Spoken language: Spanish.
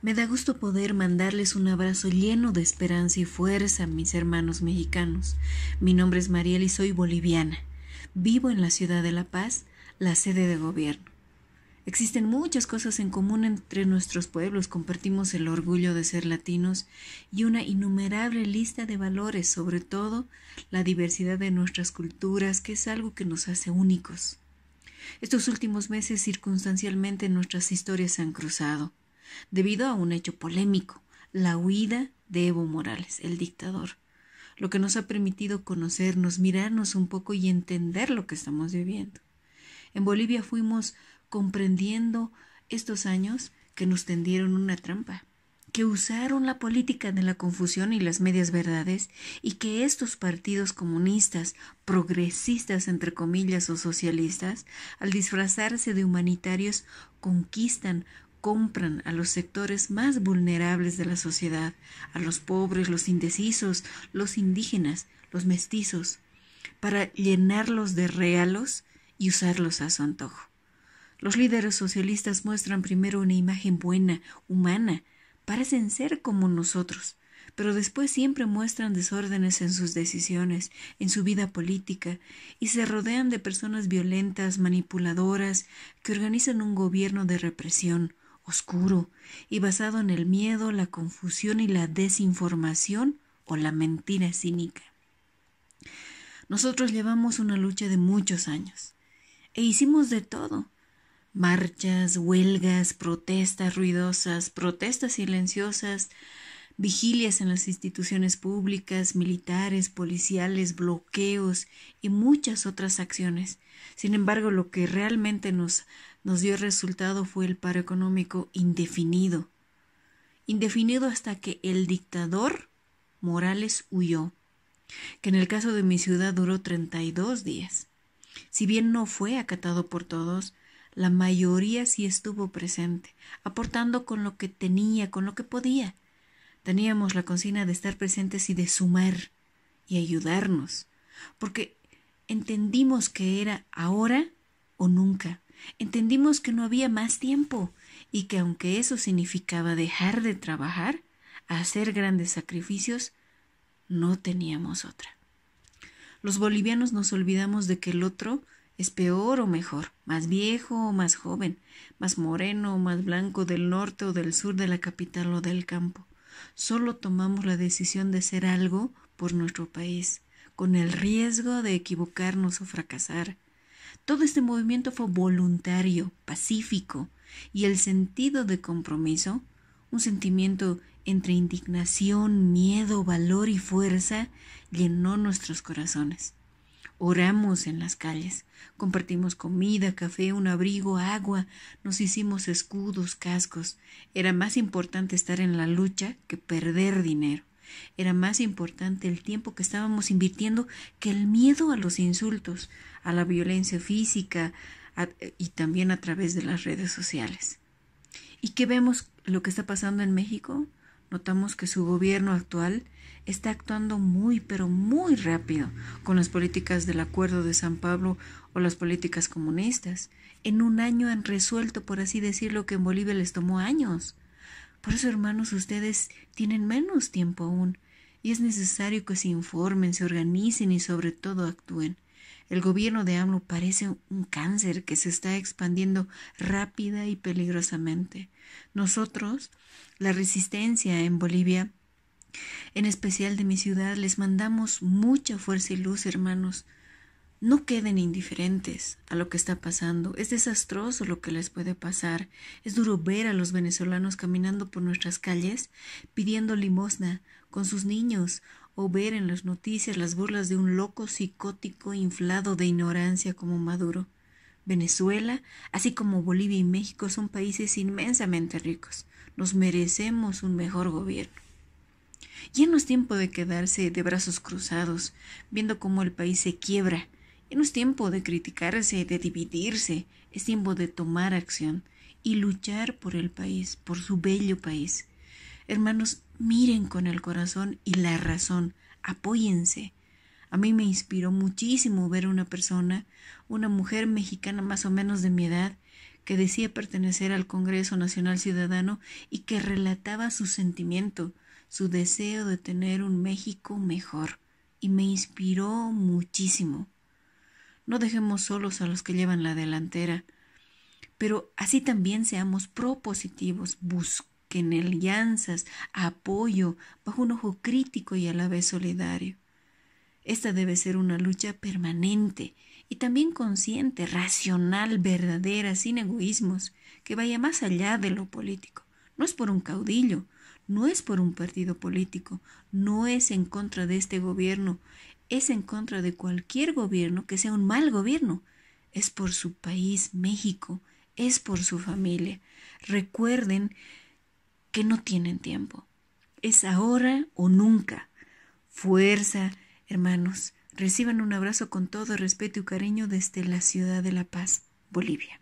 Me da gusto poder mandarles un abrazo lleno de esperanza y fuerza a mis hermanos mexicanos. Mi nombre es Mariel y soy boliviana. Vivo en la ciudad de La Paz, la sede de gobierno. Existen muchas cosas en común entre nuestros pueblos, compartimos el orgullo de ser latinos y una innumerable lista de valores, sobre todo la diversidad de nuestras culturas, que es algo que nos hace únicos. Estos últimos meses circunstancialmente nuestras historias se han cruzado debido a un hecho polémico, la huida de Evo Morales, el dictador, lo que nos ha permitido conocernos, mirarnos un poco y entender lo que estamos viviendo. En Bolivia fuimos comprendiendo estos años que nos tendieron una trampa, que usaron la política de la confusión y las medias verdades, y que estos partidos comunistas, progresistas entre comillas o socialistas, al disfrazarse de humanitarios, conquistan compran a los sectores más vulnerables de la sociedad, a los pobres, los indecisos, los indígenas, los mestizos, para llenarlos de regalos y usarlos a su antojo. Los líderes socialistas muestran primero una imagen buena, humana, parecen ser como nosotros, pero después siempre muestran desórdenes en sus decisiones, en su vida política, y se rodean de personas violentas, manipuladoras, que organizan un gobierno de represión, oscuro y basado en el miedo, la confusión y la desinformación o la mentira cínica. Nosotros llevamos una lucha de muchos años e hicimos de todo. Marchas, huelgas, protestas ruidosas, protestas silenciosas, vigilias en las instituciones públicas, militares, policiales, bloqueos y muchas otras acciones. Sin embargo, lo que realmente nos nos dio resultado fue el paro económico indefinido, indefinido hasta que el dictador Morales huyó, que en el caso de mi ciudad duró 32 días. Si bien no fue acatado por todos, la mayoría sí estuvo presente, aportando con lo que tenía, con lo que podía. Teníamos la consigna de estar presentes y de sumar y ayudarnos, porque entendimos que era ahora o nunca. Entendimos que no había más tiempo y que aunque eso significaba dejar de trabajar, hacer grandes sacrificios, no teníamos otra. Los bolivianos nos olvidamos de que el otro es peor o mejor, más viejo o más joven, más moreno o más blanco del norte o del sur de la capital o del campo. Solo tomamos la decisión de hacer algo por nuestro país, con el riesgo de equivocarnos o fracasar, todo este movimiento fue voluntario, pacífico, y el sentido de compromiso, un sentimiento entre indignación, miedo, valor y fuerza, llenó nuestros corazones. Oramos en las calles, compartimos comida, café, un abrigo, agua, nos hicimos escudos, cascos. Era más importante estar en la lucha que perder dinero. Era más importante el tiempo que estábamos invirtiendo que el miedo a los insultos, a la violencia física y también a través de las redes sociales. ¿Y qué vemos lo que está pasando en México? Notamos que su gobierno actual está actuando muy, pero muy rápido con las políticas del Acuerdo de San Pablo o las políticas comunistas. En un año han resuelto, por así decirlo, que en Bolivia les tomó años. Por eso, hermanos, ustedes tienen menos tiempo aún y es necesario que se informen, se organicen y sobre todo actúen. El gobierno de AMLO parece un cáncer que se está expandiendo rápida y peligrosamente. Nosotros, la resistencia en Bolivia, en especial de mi ciudad, les mandamos mucha fuerza y luz, hermanos no queden indiferentes a lo que está pasando. Es desastroso lo que les puede pasar. Es duro ver a los venezolanos caminando por nuestras calles pidiendo limosna con sus niños o ver en las noticias las burlas de un loco psicótico inflado de ignorancia como Maduro. Venezuela, así como Bolivia y México, son países inmensamente ricos. Nos merecemos un mejor gobierno. Ya no es tiempo de quedarse de brazos cruzados, viendo cómo el país se quiebra no es tiempo de criticarse, de dividirse, es tiempo de tomar acción y luchar por el país, por su bello país. Hermanos, miren con el corazón y la razón, apóyense. A mí me inspiró muchísimo ver una persona, una mujer mexicana más o menos de mi edad, que decía pertenecer al Congreso Nacional Ciudadano y que relataba su sentimiento, su deseo de tener un México mejor. Y me inspiró muchísimo no dejemos solos a los que llevan la delantera, pero así también seamos propositivos, busquen alianzas, apoyo, bajo un ojo crítico y a la vez solidario. Esta debe ser una lucha permanente y también consciente, racional, verdadera, sin egoísmos, que vaya más allá de lo político. No es por un caudillo, no es por un partido político, no es en contra de este gobierno, es en contra de cualquier gobierno que sea un mal gobierno. Es por su país, México, es por su familia. Recuerden que no tienen tiempo. Es ahora o nunca. Fuerza, hermanos. Reciban un abrazo con todo respeto y cariño desde la ciudad de La Paz, Bolivia.